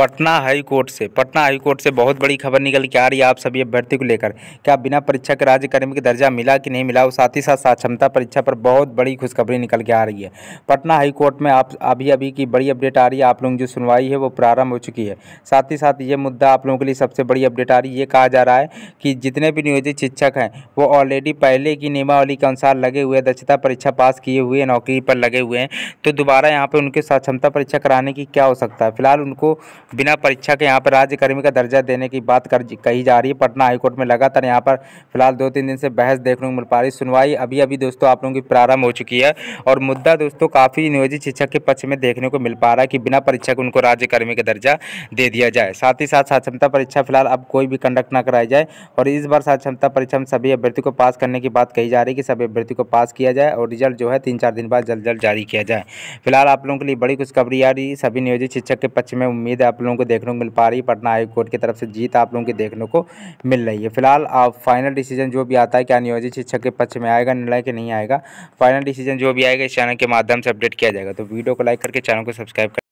Patna high court से Patna high court से बहुत बड़ी खबर निकल के आ रही है आप सभी अभ्यर्थी को लेकर क्या बिना परीक्षा के राज्य कर्मी का दर्जा मिला कि नहीं मिला और साथ ही साथ साक्षमता परीक्षा पर बहुत बड़ी खुशखबरी निकल के आ रही है पटना हाई कोर्ट में आप अभी अभी की बड़ी अपडेट आ रही है आप लोगों की जो सुनवाई है वो प्रारंभ हो चुकी है साथ ही साथ ये मुद्दा आप लोगों के लिए सबसे बड़ी अपडेट आ रही है ये कहा जा रहा है कि जितने भी नियोजित शिक्षक हैं वो ऑलरेडी पहले की नियमावली के अनुसार लगे हुए दक्षता परीक्षा पास किए हुए नौकरी पर लगे हुए हैं तो दोबारा यहाँ पर उनके साक्षमता परीक्षा कराने की क्या हो सकता है फिलहाल उनको बिना परीक्षा के यहाँ पर राज्यकर्मी का दर्जा देने की बात कर कही जा रही है पटना हाईकोर्ट में लगातार यहाँ पर फिलहाल दो तीन दिन से बहस देखने को मिल पा रही सुनवाई अभी अभी दोस्तों आप लोगों की प्रारंभ हो चुकी है और मुद्दा दोस्तों काफ़ी नियोजित शिक्षक के पक्ष में देखने को मिल पा रहा है कि बिना परीक्षा के उनको राज्यकर्मी का दर्जा दे दिया जाए साथ ही साथ साक्षमता परीक्षा फिलहाल अब कोई भी कंडक्ट न कराई जाए और इस बार साक्षमता परीक्षा में सभी अभ्यर्थी को पास करने की बात कही जा रही है कि सभी अभ्यर्थी को पास किया जाए और रिजल्ट जो है तीन चार दिन बाद जल्द जल्द जारी किया जाए फिलहाल आप लोगों के लिए बड़ी खुशखबरी आ रही सभी नियोजित शिक्षक के पक्ष में उम्मीद है आप लोगों को देखने को मिल पा रही है पटना हाईकोर्ट की तरफ से जीत आप लोगों की देखने को मिल रही है फिलहाल फाइनल डिसीजन जो भी आता है क्या नियोजित शिक्षक के पक्ष में आएगा निर्णय कि नहीं आएगा फाइनल डिसीजन जो भी आएगा इस चैनल के माध्यम से अपडेट किया जाएगा तो वीडियो को लाइक करके चैनल को सब्सक्राइब